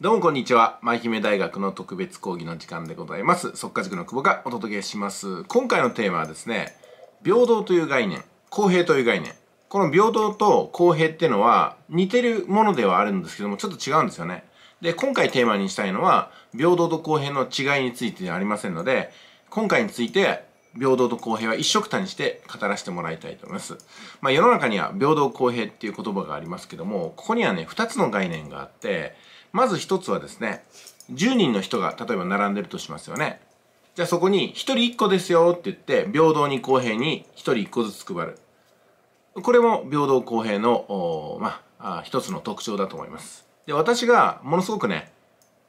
どうもこんにちは。舞姫大学の特別講義の時間でございます。即化塾の久保がお届けします。今回のテーマはですね、平等という概念、公平という概念。この平等と公平っていうのは似てるものではあるんですけども、ちょっと違うんですよね。で、今回テーマにしたいのは、平等と公平の違いについてはありませんので、今回について平等と公平は一緒くたにして語らせてもらいたいと思います。まあ世の中には平等公平っていう言葉がありますけども、ここにはね、二つの概念があって、まず一つはですね、10人の人が例えば並んでるとしますよね。じゃあそこに1人1個ですよって言って平等に公平に1人1個ずつ配る。これも平等公平の、まあ、一つの特徴だと思います。で、私がものすごくね、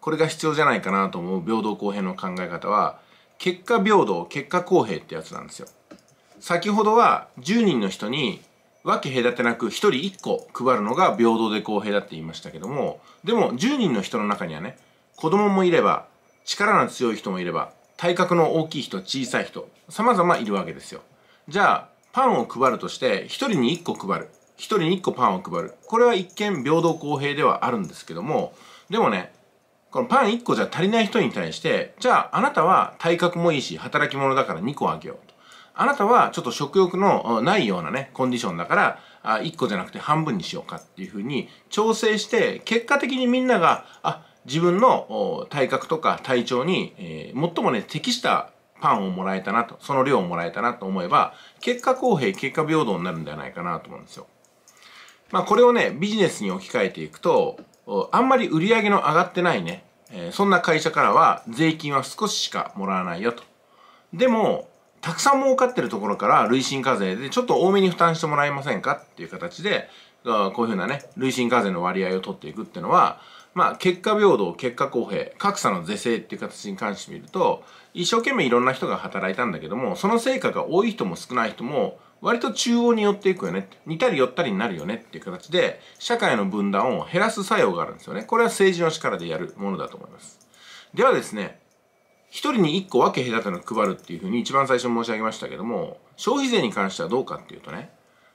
これが必要じゃないかなと思う平等公平の考え方は、結果平等、結果公平ってやつなんですよ。先ほどは10人の人に分け隔てなく1人1個配るのが平等で公平だって言いましたけどもでも10人の人の中にはね子供もいれば力の強い人もいれば体格の大きい人小さい人様々いるわけですよじゃあパンを配るとして1人に1個配る1人に1個パンを配るこれは一見平等公平ではあるんですけどもでもねこのパン1個じゃ足りない人に対してじゃああなたは体格もいいし働き者だから2個あげようあなたはちょっと食欲のないようなね、コンディションだから、あ1個じゃなくて半分にしようかっていうふうに調整して、結果的にみんなが、あ、自分の体格とか体調に、えー、最もね、適したパンをもらえたなと、その量をもらえたなと思えば、結果公平、結果平等になるんではないかなと思うんですよ。まあこれをね、ビジネスに置き換えていくと、あんまり売り上げの上がってないね、えー、そんな会社からは税金は少ししかもらわないよと。でも、たくさん儲かってるところから累進課税でちょっと多めに負担してもらえませんかっていう形で、こういうふうなね、累進課税の割合を取っていくっていうのは、まあ、結果平等、結果公平、格差の是正っていう形に関してみると、一生懸命いろんな人が働いたんだけども、その成果が多い人も少ない人も、割と中央に寄っていくよね。似たり寄ったりになるよねっていう形で、社会の分断を減らす作用があるんですよね。これは政治の力でやるものだと思います。ではですね、一人に一個分け隔てなく配るっていうふうに一番最初申し上げましたけども消費税に関してはどうかっていうとね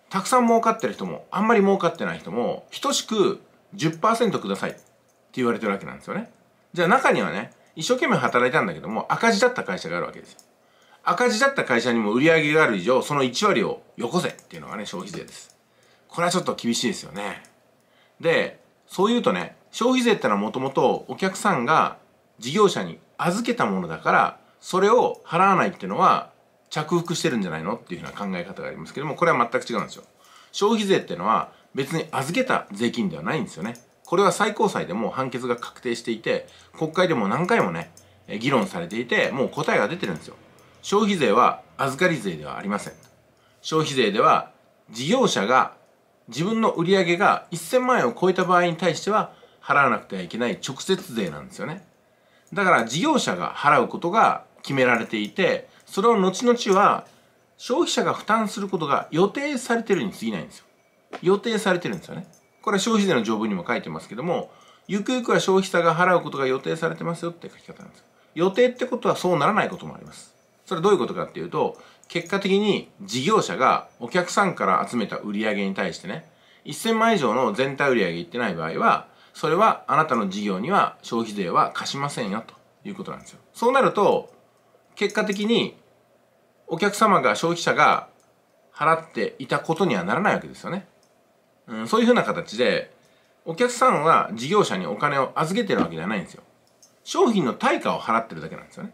たくさん儲かってる人もあんまり儲かってない人も等しく10%くださいって言われてるわけなんですよねじゃあ中にはね一生懸命働いたんだけども赤字だった会社があるわけですよ赤字だった会社にも売り上げがある以上その1割をよこせっていうのがね消費税ですこれはちょっと厳しいですよねでそういうとね消費税ってのはもともとお客さんが事業者に預けたものだからそれを払わないっていうのは着服してるんじゃないのっていうふうな考え方がありますけどもこれは全く違うんですよ消費税っていうのは別に預けた税金ではないんですよねこれは最高裁でも判決が確定していて国会でも何回もね議論されていてもう答えが出てるんですよ消費税は預かり税ではありません消費税では事業者が自分の売り上げが1000万円を超えた場合に対しては払わなくてはいけない直接税なんですよねだから事業者が払うことが決められていてそれを後々は消費者が負担することが予定されてるに過ぎないんですよ予定されてるんですよねこれは消費税の条文にも書いてますけどもゆくゆくは消費者が払うことが予定されてますよって書き方なんですよ予定ってことはそうならないこともありますそれどういうことかっていうと結果的に事業者がお客さんから集めた売り上げに対してね1000万以上の全体売り上げいってない場合はそれはあなたの事業には消費税は貸しませんよということなんですよそうなると結果的にお客様が消費者が払っていたことにはならないわけですよね、うん、そういうふうな形でお客さんは事業者にお金を預けてるわけじゃないんですよ商品の対価を払ってるだけなんですよね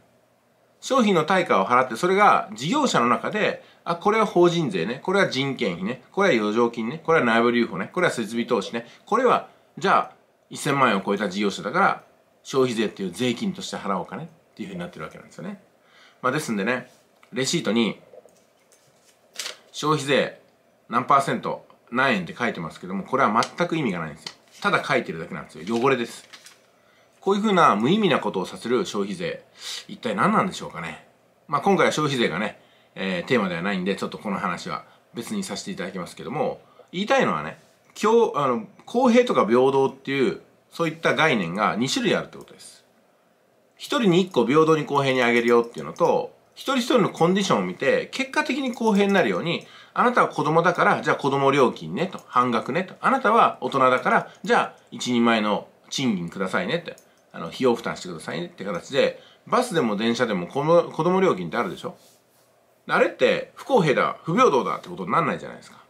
商品の対価を払ってそれが事業者の中であこれは法人税ねこれは人件費ねこれは余剰金ねこれは内部留保ねこれは設備投資ねこれはじゃあ1000万円を超えた事業者だから消費税っていう税金として払おうかねっていうふうになってるわけなんですよね。まあ、ですんでねレシートに消費税何パーセント何円って書いてますけどもこれは全く意味がないんですよ。ただ書いてるだけなんですよ。汚れです。こういうふうな無意味なことをさせる消費税、一体何なんでしょうかね。まあ、今回は消費税がね、えー、テーマではないんで、ちょっとこの話は別にさせていただきますけども、言いたいのはね、今日あの公平とか平等っていうそういった概念が2種類あるってことです。一人に1個平等に公平にあげるよっていうのと一人一人のコンディションを見て結果的に公平になるようにあなたは子供だからじゃあ子供料金ねと半額ねとあなたは大人だからじゃあ一人前の賃金くださいねってあの費用負担してくださいねって形でバスでも電車でも子供料金ってあるでしょあれって不公平だ不平等だってことにならないじゃないですか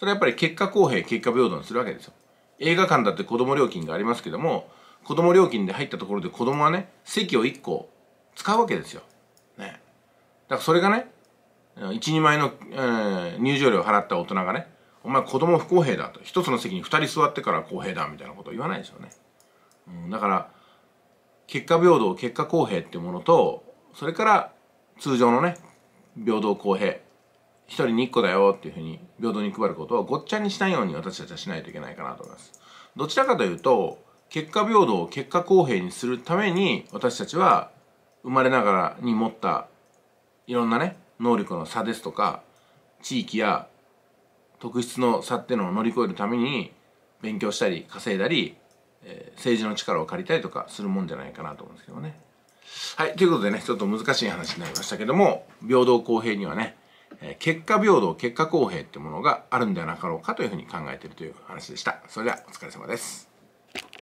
それはやっぱり結果公平結果平等にするわけですよ映画館だって子供料金がありますけども子供料金で入ったところで子供はね席を1個使うわけですよ、ね、だからそれがね12枚の、えー、入場料を払った大人がねお前子供不公平だと一つの席に2人座ってから公平だみたいなこと言わないですよね、うん、だから結果平等結果公平ってものとそれから通常のね平等公平1人に1個だよっていうふうに平等に配ることはごっちゃにしないように私たちはしないといけないかなと思いますどちらかというと結果平等を結果公平にするために私たちは生まれながらに持ったいろんなね能力の差ですとか地域や特質の差っていうのを乗り越えるために勉強したり稼いだり、えー、政治の力を借りたりとかするもんじゃないかなと思うんですけどね。はい、ということでね、ちょっと難しい話になりましたけども、平等公平にはね、え結果平等結果公平ってものがあるんではなかろうかというふうに考えているという話でしたそれではお疲れ様です